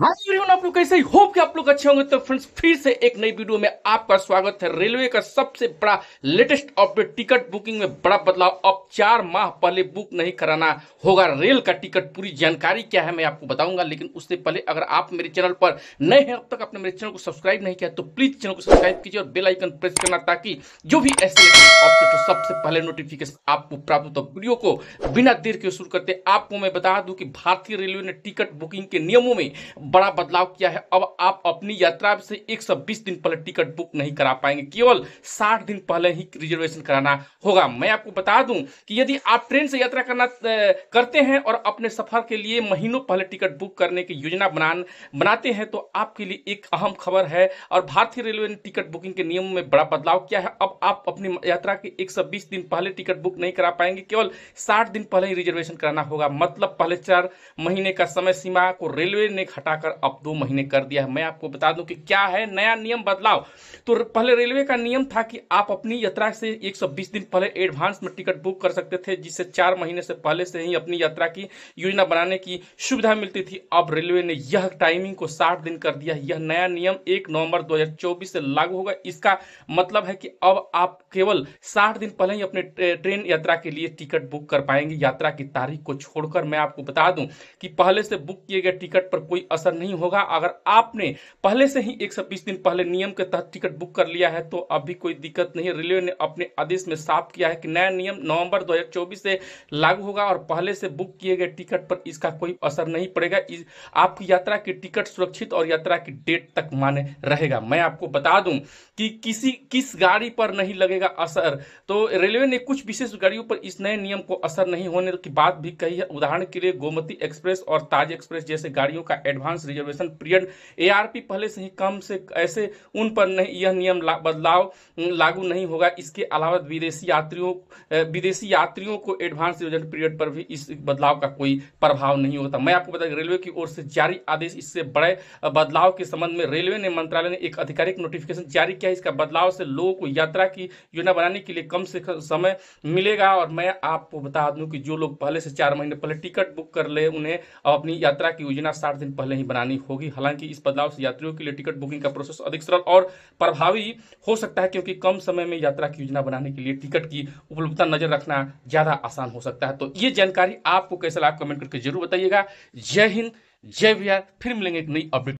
आप लोग कैसे होप कि आप लोग अच्छे होंगे तो फ्रेंड्स फिर से एक नई वीडियो में आपका स्वागत है रेलवे का सबसे बड़ा लेटेस्ट अपडेट टिकट बुकिंग में बड़ा बदलाव अब चार माह पहले बुक नहीं कराना होगा रेल का टिकट पूरी जानकारी क्या है मैं आपको बताऊंगा लेकिन उससे पहले अगर आप मेरे चैनल पर नए हैं अब तक आपने मेरे चैनल को सब्सक्राइब नहीं किया तो प्लीज चैनल को सब्सक्राइब कीजिए और बेलाइकन प्रेस करना ताकि जो भी ऐसे अपडेट हो सबसे पहले नोटिफिकेशन आपको प्राप्त हो वीडियो तो को बिना देर के शुरू करते आपको मैं बता दू की भारतीय रेलवे ने टिकट बुकिंग के नियमों में बड़ा बदलाव किया है अब आप अपनी यात्रा से 120 दिन पहले टिकट बुक नहीं करा पाएंगे केवल 60 दिन पहले ही रिजर्वेशन कराना होगा मैं आपको बता दूं कि यदि आप ट्रेन से यात्रा करना करते हैं और अपने सफर के लिए महीनों पहले टिकट बुक करने की योजना बना बनाते हैं तो आपके लिए एक अहम खबर है और भारतीय रेलवे ने टिकट बुकिंग के नियमों में बड़ा बदलाव किया है अब आप अपनी यात्रा के बीस दिन पहले टिकट बुक नहीं करा पाएंगे केवल साठ दिन पहले ही रिजर्वेशन कराना होगा मतलब पहले चार महीने का समय सीमा को रेलवे ने घटा हटाकर अब दो महीने कर दिया है मैं आपको बता दूं कि क्या है नया नियम बदलाव तो पहले रेलवे का नियम था कि आप अपनी यात्रा से 120 दिन पहले एडवांस में टिकट बुक कर सकते थे जिससे चार महीने से पहले से ही अपनी यात्रा की योजना बनाने की सुविधा मिलती थी अब रेलवे ने यह टाइमिंग को साठ दिन कर दिया यह नया नियम एक नवम्बर दो से लागू होगा इसका मतलब है कि अब आप केवल साठ दिन पहले ही अपने ट्रेन यात्रा के लिए टिकट बुक कर पाएंगे यात्रा की तारीख को छोड़कर मैं आपको बता दूं कि पहले से बुक किए गए टिकट पर कोई असर नहीं होगा अगर आपने पहले से ही 120 दिन पहले नियम के तहत टिकट बुक कर लिया है तो अभी कोई दिक्कत नहीं रेलवे ने अपने आदेश में साफ किया है कि नया नियम नवंबर 2024 से लागू होगा और पहले से बुक किए गए टिकट पर इसका कोई असर नहीं पड़ेगा आपकी यात्रा की टिकट सुरक्षित और यात्रा की डेट तक माने रहेगा मैं आपको बता दूं कि किसी किस गाड़ी पर नहीं लगेगा असर तो रेलवे ने कुछ विशेष गाड़ियों पर इस नए नियम को असर नहीं होने की बात भी कही है उदाहरण के लिए गोमती एक्सप्रेस और ताज एक्सप्रेस जैसे गाड़ियों का एडवांस लाभांश रिजर्वेशन पीरियड एआरपी पहले से ही कम से ऐसे उन पर नहीं यह नियम ला, बदलाव लागू नहीं होगा इसके अलावा विदेशी यात्रियों विदेशी यात्रियों को एडवांस रिजर्वेशन पीरियड पर भी इस बदलाव का कोई प्रभाव नहीं होता मैं आपको बता रेलवे की ओर से जारी आदेश इससे बड़े बदलाव के संबंध में रेलवे ने मंत्रालय ने एक आधिकारिक नोटिफिकेशन जारी किया इसका बदलाव से लोगों को यात्रा की योजना बनाने के लिए कम से कम समय मिलेगा और मैं आपको बता दूं कि जो लोग पहले से चार महीने पहले टिकट बुक कर ले उन्हें अपनी यात्रा की योजना साठ दिन पहले ही नहीं बनानी होगी हालांकि इस बदलाव से यात्रियों के लिए टिकट बुकिंग का प्रोसेस अधिक सरल और प्रभावी हो सकता है क्योंकि कम समय में यात्रा की योजना बनाने के लिए टिकट की उपलब्धता नजर रखना ज़्यादा आसान हो सकता है तो ये जानकारी आपको कैसे लाभ कमेंट करके जरूर बताइएगा जय हिंद जय बिहार फिर मिलेंगे एक नई अपडेट